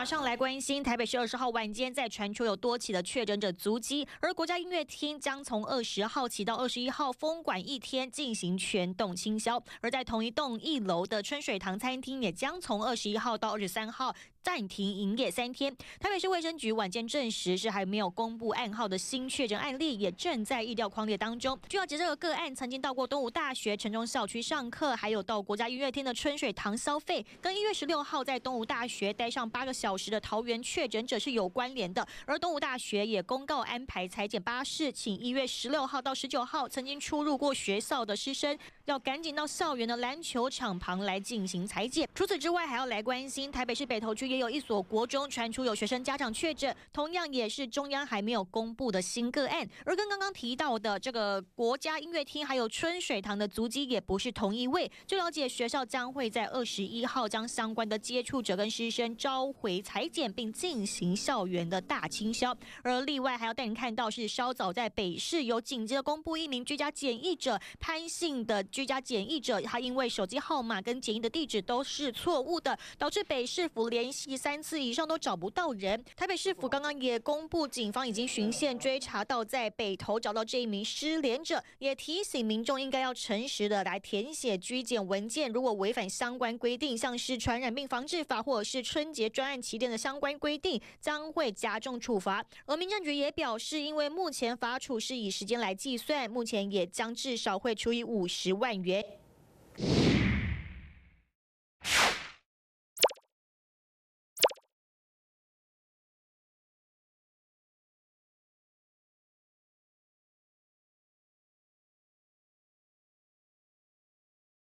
马上来关心，台北市二十号晚间在全球有多起的确诊者足迹，而国家音乐厅将从二十号起到二十一号封馆一天进行全栋清消，而在同一栋一楼的春水堂餐厅也将从二十一号到二十三号暂停营业三天。台北市卫生局晚间证实，是还没有公布暗号的新确诊案例，也正在疫调框列当中。据了解，这个个案曾经到过东吴大学城中校区上课，还有到国家音乐厅的春水堂消费，跟一月十六号在东吴大学待上八个小。小时的桃园确诊者是有关联的，而东吴大学也公告安排裁剪巴士，请一月十六号到十九号曾经出入过学校的师生，要赶紧到校园的篮球场旁来进行裁剪。除此之外，还要来关心台北市北投区也有一所国中传出有学生家长确诊，同样也是中央还没有公布的新个案。而跟刚刚提到的这个国家音乐厅还有春水堂的足迹也不是同一位。据了解，学校将会在二十一号将相关的接触者跟师生召回。裁剪并进行校园的大清消，而另外还要带您看到是稍早在北市有紧急的公布，一名居家检疫者潘姓的居家检疫者，他因为手机号码跟检疫的地址都是错误的，导致北市府联系三次以上都找不到人。台北市府刚刚也公布，警方已经巡线追查到在北投找到这一名失联者，也提醒民众应该要诚实的来填写居检文件，如果违反相关规定，像是传染病防治法或者是春节专案。起点的相关规定将会加重处罚，而民政局也表示，因为目前罚处是以时间来计算，目前也将至少会处以五十万元。